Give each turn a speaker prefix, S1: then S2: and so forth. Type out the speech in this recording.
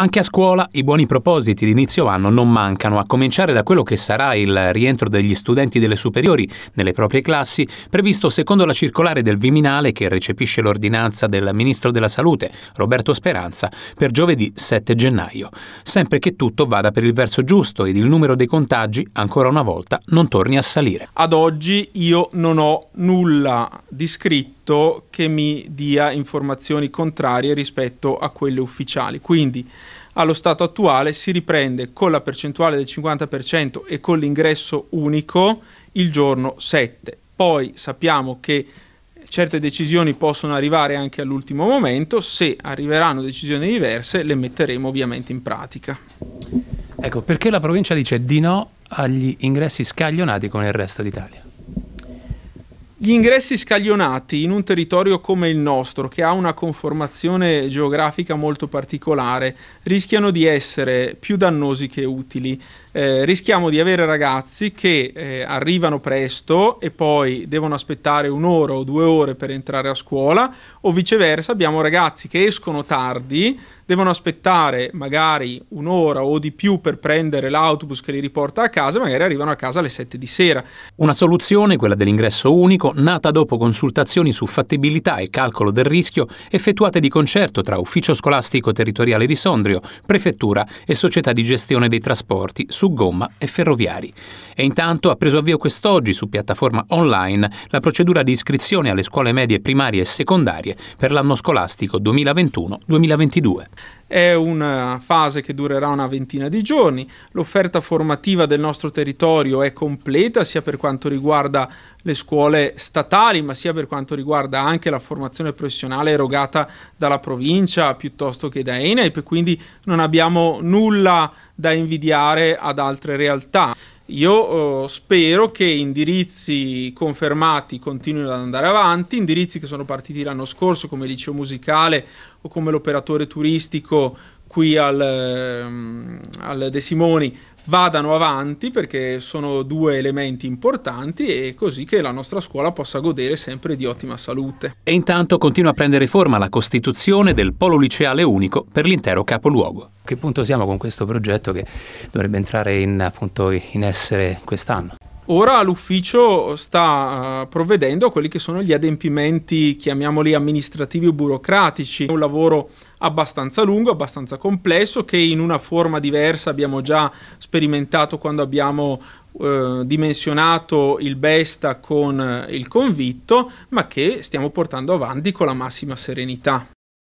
S1: Anche a scuola i buoni propositi di inizio anno non mancano, a cominciare da quello che sarà il rientro degli studenti delle superiori nelle proprie classi, previsto secondo la circolare del Viminale che recepisce l'ordinanza del Ministro della Salute, Roberto Speranza, per giovedì 7 gennaio, sempre che tutto vada per il verso giusto ed il numero dei contagi, ancora una volta, non torni a salire.
S2: Ad oggi io non ho nulla di scritto sito che mi dia informazioni contrarie rispetto a quelle ufficiali. Quindi allo stato attuale si riprende con la percentuale del 50% e con l'ingresso unico il giorno 7. Poi sappiamo che certe decisioni possono arrivare anche all'ultimo momento, se arriveranno decisioni diverse le metteremo ovviamente in pratica.
S1: Ecco, perché la provincia dice di no agli ingressi scaglionati con il resto d'Italia?
S2: Gli ingressi scaglionati in un territorio come il nostro, che ha una conformazione geografica molto particolare, rischiano di essere più dannosi che utili. Eh, rischiamo di avere ragazzi che eh, arrivano presto e poi devono aspettare un'ora o due ore per entrare a scuola, o viceversa abbiamo ragazzi che escono tardi, devono aspettare magari un'ora o di più per prendere l'autobus che li riporta a casa, magari arrivano a casa alle 7 di sera. Una soluzione, quella
S1: dell'ingresso unico, nata dopo consultazioni su fattibilità e calcolo del rischio effettuate di concerto tra Ufficio Scolastico Territoriale di Sondrio, Prefettura e Società di Gestione dei Trasporti su gomma e ferroviari. E intanto ha preso avvio quest'oggi su piattaforma online la procedura di iscrizione alle scuole medie primarie e secondarie per l'anno scolastico
S2: 2021-2022. È una fase che durerà una ventina di giorni. L'offerta formativa del nostro territorio è completa sia per quanto riguarda le scuole statali, ma sia per quanto riguarda anche la formazione professionale erogata dalla provincia piuttosto che da ENEP, quindi non abbiamo nulla da invidiare ad altre realtà. Io eh, spero che indirizzi confermati continuino ad andare avanti, indirizzi che sono partiti l'anno scorso come liceo musicale o come l'operatore turistico qui al, ehm, al De Simoni vadano avanti perché sono due elementi importanti e così che la nostra scuola possa godere sempre di ottima salute.
S1: E intanto continua a prendere forma la costituzione del polo liceale unico per l'intero capoluogo. A che punto siamo con questo progetto che dovrebbe entrare in, appunto, in essere quest'anno?
S2: Ora l'ufficio sta eh, provvedendo a quelli che sono gli adempimenti, chiamiamoli amministrativi o burocratici, È un lavoro abbastanza lungo, abbastanza complesso, che in una forma diversa abbiamo già sperimentato quando abbiamo eh, dimensionato il besta con eh, il convitto, ma che stiamo portando avanti con la massima serenità.